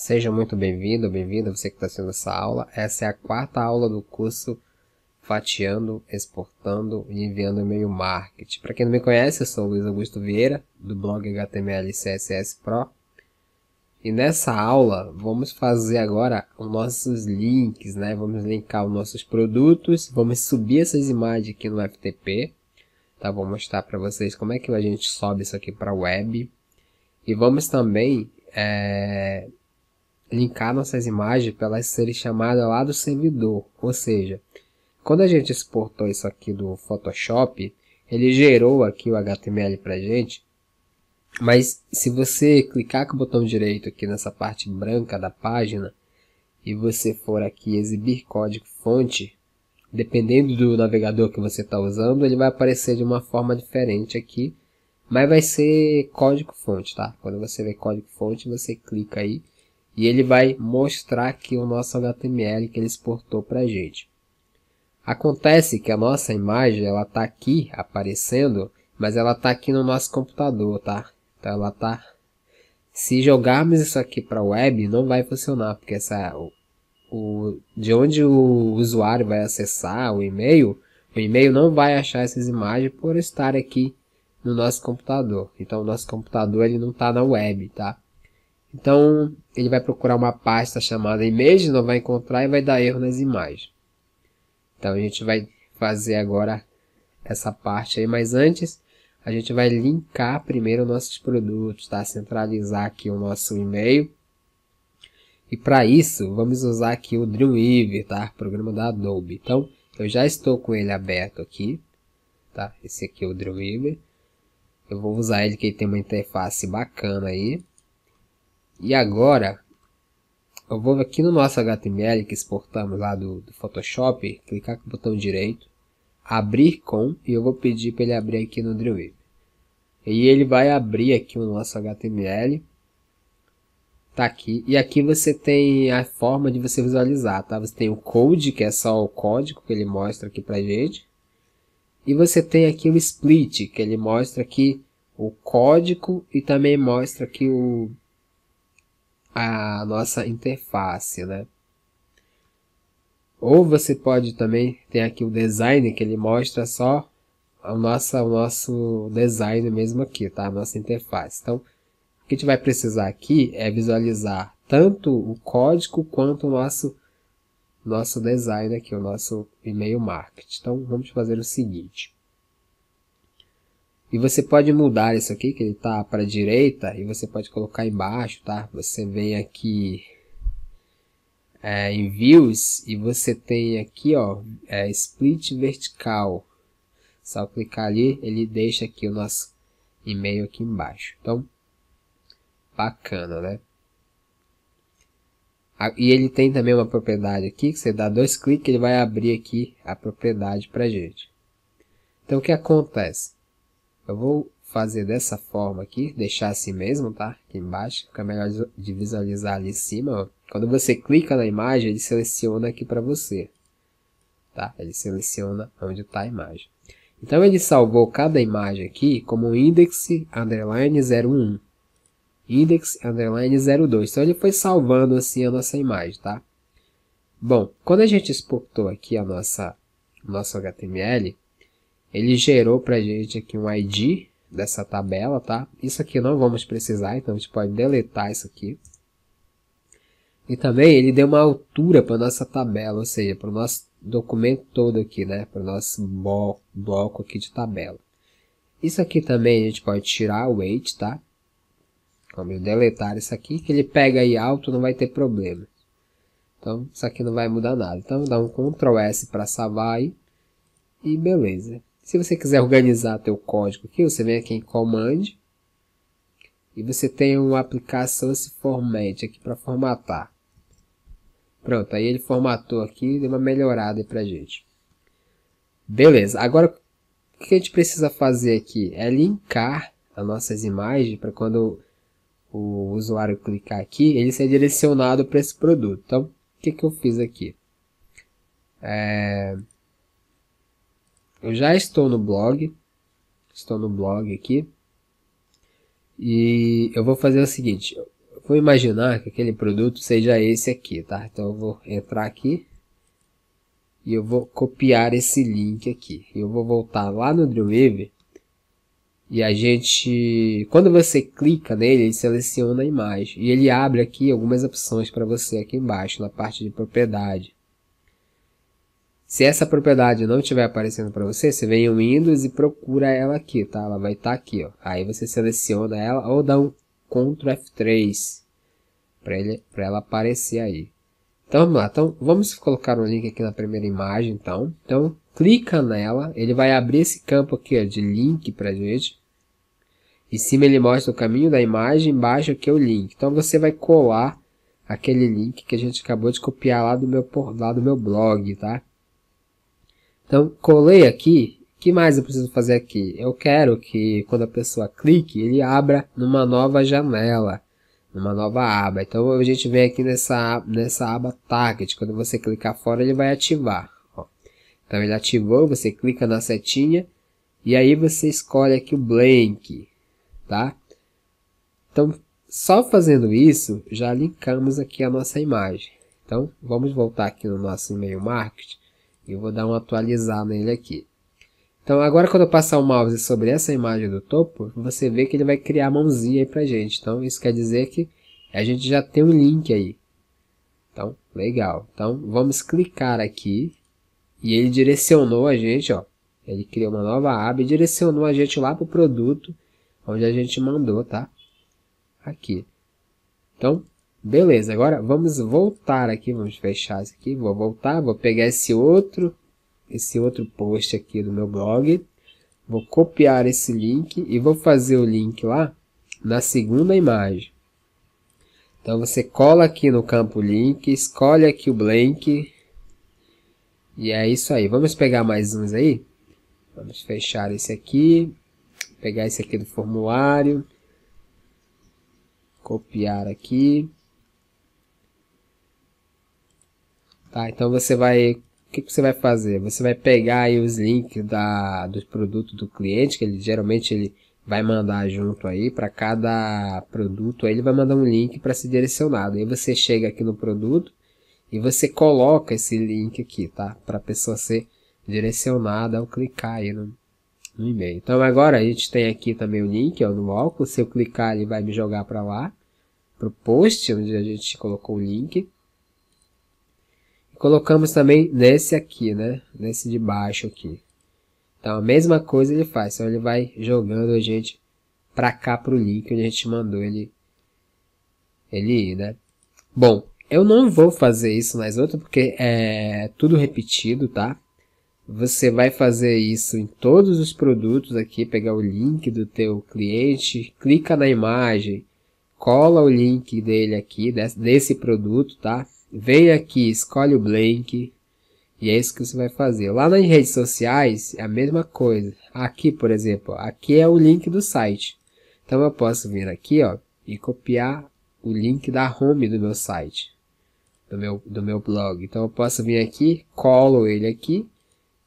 Seja muito bem-vindo ou bem-vinda, você que está assistindo essa aula. Essa é a quarta aula do curso Fatiando, Exportando e Enviando E-mail Marketing. Para quem não me conhece, eu sou Luiz Augusto Vieira, do blog HTML CSS Pro. E nessa aula, vamos fazer agora os nossos links, né? Vamos linkar os nossos produtos, vamos subir essas imagens aqui no FTP. Tá? Vou mostrar para vocês como é que a gente sobe isso aqui para a web. E vamos também... É linkar nossas imagens para elas serem chamadas lá do servidor. Ou seja, quando a gente exportou isso aqui do Photoshop, ele gerou aqui o HTML para gente. Mas se você clicar com o botão direito aqui nessa parte branca da página e você for aqui exibir código fonte, dependendo do navegador que você está usando, ele vai aparecer de uma forma diferente aqui, mas vai ser código fonte, tá? Quando você vê código fonte, você clica aí e ele vai mostrar aqui o nosso HTML que ele exportou para a gente. Acontece que a nossa imagem ela está aqui aparecendo, mas ela está aqui no nosso computador, tá? Então ela está. Se jogarmos isso aqui para a web, não vai funcionar, porque essa o, o, de onde o usuário vai acessar o e-mail, o e-mail não vai achar essas imagens por estar aqui no nosso computador. Então o nosso computador ele não está na web, tá? Então, ele vai procurar uma pasta chamada Image, não vai encontrar e vai dar erro nas imagens. Então, a gente vai fazer agora essa parte aí, mas antes a gente vai linkar primeiro nossos produtos, tá? Centralizar aqui o nosso e-mail. E para isso, vamos usar aqui o Dreamweaver, tá? Programa da Adobe. Então, eu já estou com ele aberto aqui, tá? Esse aqui é o Dreamweaver. Eu vou usar ele que ele tem uma interface bacana aí. E agora, eu vou aqui no nosso HTML que exportamos lá do, do Photoshop, clicar com o botão direito, abrir com, e eu vou pedir para ele abrir aqui no Dreamweaver. E ele vai abrir aqui o nosso HTML, tá aqui, e aqui você tem a forma de você visualizar, tá? Você tem o code, que é só o código que ele mostra aqui pra gente, e você tem aqui o split, que ele mostra aqui o código e também mostra aqui o, a nossa interface, né? Ou você pode também ter aqui o design, que ele mostra só o nosso o nosso design mesmo aqui, tá? A nossa interface. Então, o que a gente vai precisar aqui é visualizar tanto o código quanto o nosso, nosso design aqui, o nosso e-mail marketing. Então, vamos fazer o seguinte. E você pode mudar isso aqui, que ele está para a direita, e você pode colocar embaixo, tá? Você vem aqui é, em Views, e você tem aqui, ó, é, Split Vertical. Só clicar ali, ele deixa aqui o nosso e-mail aqui embaixo. Então, bacana, né? E ele tem também uma propriedade aqui, que você dá dois cliques, ele vai abrir aqui a propriedade para gente. Então, o que acontece? Eu vou fazer dessa forma aqui, deixar assim mesmo, tá? Aqui embaixo, fica melhor de visualizar ali em cima, ó. Quando você clica na imagem, ele seleciona aqui para você, tá? Ele seleciona onde está a imagem. Então, ele salvou cada imagem aqui como index underline 01, index underline 02. Então, ele foi salvando assim a nossa imagem, tá? Bom, quando a gente exportou aqui a nossa, nosso HTML, ele gerou pra gente aqui um ID dessa tabela, tá? Isso aqui não vamos precisar, então a gente pode deletar isso aqui. E também ele deu uma altura para nossa tabela, ou seja, para o nosso documento todo aqui, né? Para o nosso bloco aqui de tabela. Isso aqui também a gente pode tirar o weight, tá? Vamos deletar isso aqui, que ele pega aí alto, não vai ter problema. Então, isso aqui não vai mudar nada. Então, dá um Ctrl S para salvar aí. E beleza. Se você quiser organizar teu código aqui, você vem aqui em Command. E você tem uma aplicação esse format aqui para formatar. Pronto, aí ele formatou aqui e deu uma melhorada para gente. Beleza, agora o que a gente precisa fazer aqui? É linkar as nossas imagens para quando o usuário clicar aqui, ele ser direcionado para esse produto. Então, o que, que eu fiz aqui? É, eu já estou no blog, estou no blog aqui, e eu vou fazer o seguinte, vou imaginar que aquele produto seja esse aqui, tá? Então eu vou entrar aqui, e eu vou copiar esse link aqui, eu vou voltar lá no Dreamweaver, e a gente, quando você clica nele, ele seleciona a imagem, e ele abre aqui algumas opções para você aqui embaixo, na parte de propriedade, se essa propriedade não estiver aparecendo para você, você vem em Windows e procura ela aqui, tá? Ela vai estar tá aqui, ó. Aí você seleciona ela ou dá um Ctrl F3 para ela aparecer aí. Então vamos lá, então vamos colocar um link aqui na primeira imagem, então. Então clica nela, ele vai abrir esse campo aqui ó, de link para gente. Em cima ele mostra o caminho da imagem, embaixo aqui é o link. Então você vai colar aquele link que a gente acabou de copiar lá do meu, lá do meu blog, tá? Então, colei aqui. O que mais eu preciso fazer aqui? Eu quero que quando a pessoa clique, ele abra numa nova janela, numa nova aba. Então, a gente vem aqui nessa, nessa aba Target. Quando você clicar fora, ele vai ativar. Ó. Então, ele ativou, você clica na setinha e aí você escolhe aqui o Blank, tá? Então, só fazendo isso, já linkamos aqui a nossa imagem. Então, vamos voltar aqui no nosso e-mail marketing eu vou dar um atualizar nele aqui. Então agora quando eu passar o mouse sobre essa imagem do topo, você vê que ele vai criar a mãozinha aí pra gente. Então isso quer dizer que a gente já tem um link aí. Então, legal. Então vamos clicar aqui e ele direcionou a gente, ó. Ele criou uma nova aba e direcionou a gente lá pro produto onde a gente mandou, tá? Aqui. Então, Beleza, agora vamos voltar aqui, vamos fechar isso aqui, vou voltar, vou pegar esse outro, esse outro post aqui do meu blog, vou copiar esse link e vou fazer o link lá na segunda imagem. Então você cola aqui no campo link, escolhe aqui o blank, e é isso aí. Vamos pegar mais uns aí? Vamos fechar esse aqui, pegar esse aqui do formulário, copiar aqui, Tá? Então você vai. O que, que você vai fazer? Você vai pegar aí os links da, dos produtos do cliente, que ele geralmente ele vai mandar junto aí para cada produto, aí ele vai mandar um link para ser direcionado. Aí você chega aqui no produto e você coloca esse link aqui, tá? Para a pessoa ser direcionada ao clicar aí no, no e-mail. Então agora a gente tem aqui também o link ó, no álcool. Se eu clicar ele vai me jogar para lá, para o post onde a gente colocou o link. Colocamos também nesse aqui, né? Nesse de baixo aqui. Então, a mesma coisa ele faz, só então, ele vai jogando a gente para cá para o link onde a gente mandou ele, ele ir, né? Bom, eu não vou fazer isso nas outras porque é tudo repetido, tá? Você vai fazer isso em todos os produtos aqui, pegar o link do teu cliente, clica na imagem, cola o link dele aqui, desse, desse produto, tá? vem aqui, escolhe o blank, e é isso que você vai fazer. Lá nas redes sociais é a mesma coisa. Aqui, por exemplo, aqui é o link do site. Então eu posso vir aqui ó, e copiar o link da home do meu site, do meu, do meu blog. Então eu posso vir aqui, colo ele aqui,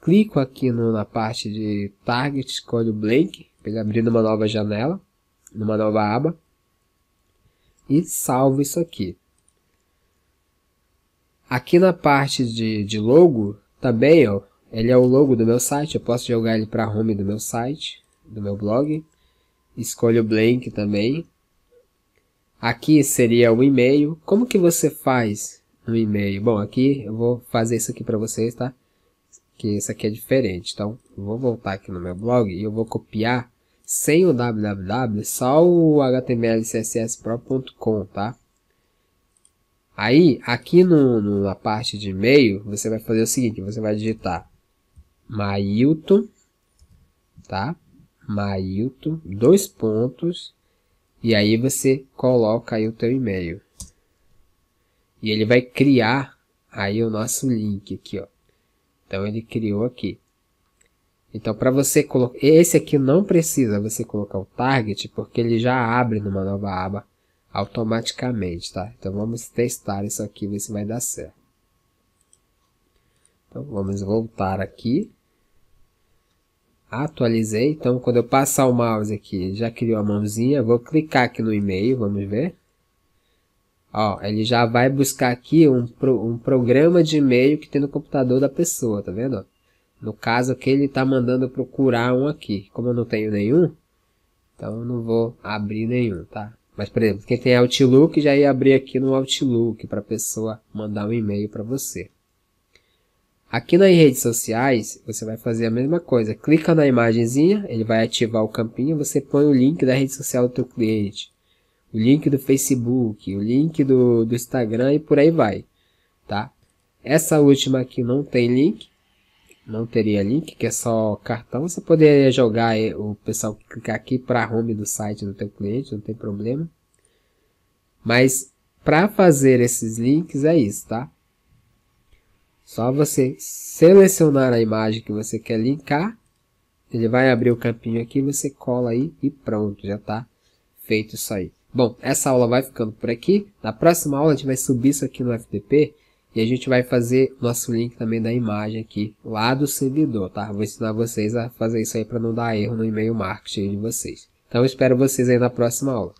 clico aqui no, na parte de target, escolho o blank, ele abrindo uma nova janela, numa nova aba, e salvo isso aqui. Aqui na parte de, de logo, também, tá ó, ele é o logo do meu site, eu posso jogar ele para home do meu site, do meu blog. Escolho o blank também. Aqui seria o e-mail. Como que você faz um e-mail? Bom, aqui eu vou fazer isso aqui para vocês, tá? Que isso aqui é diferente. Então, eu vou voltar aqui no meu blog e eu vou copiar sem o www, só o html tá? Aí, aqui no, no, na parte de e-mail, você vai fazer o seguinte, você vai digitar Mailton, tá? Mailton, dois pontos, e aí você coloca aí o teu e-mail. E ele vai criar aí o nosso link aqui, ó. Então, ele criou aqui. Então, para você colocar... Esse aqui não precisa você colocar o target, porque ele já abre numa nova aba automaticamente, tá? Então vamos testar isso aqui, ver se vai dar certo. Então vamos voltar aqui. Atualizei, então quando eu passar o mouse aqui, já criou a mãozinha, vou clicar aqui no e-mail, vamos ver. Ó, ele já vai buscar aqui um, pro, um programa de e-mail que tem no computador da pessoa, tá vendo? No caso aqui ele está mandando procurar um aqui, como eu não tenho nenhum, então eu não vou abrir nenhum, tá? Mas, por exemplo, quem tem Outlook já ia abrir aqui no Outlook para a pessoa mandar um e-mail para você. Aqui nas redes sociais, você vai fazer a mesma coisa. Clica na imagenzinha, ele vai ativar o campinho, você põe o link da rede social do seu cliente. O link do Facebook, o link do, do Instagram e por aí vai. Tá? Essa última aqui não tem link, não teria link, que é só cartão. Você poderia jogar o pessoal clicar aqui para home do site do teu cliente, não tem problema. Mas para fazer esses links é isso, tá? Só você selecionar a imagem que você quer linkar, ele vai abrir o campinho aqui, você cola aí e pronto, já tá feito isso aí. Bom, essa aula vai ficando por aqui. Na próxima aula a gente vai subir isso aqui no FTP e a gente vai fazer nosso link também da imagem aqui lá do servidor, tá? Vou ensinar vocês a fazer isso aí para não dar erro no e-mail marketing de vocês. Então espero vocês aí na próxima aula.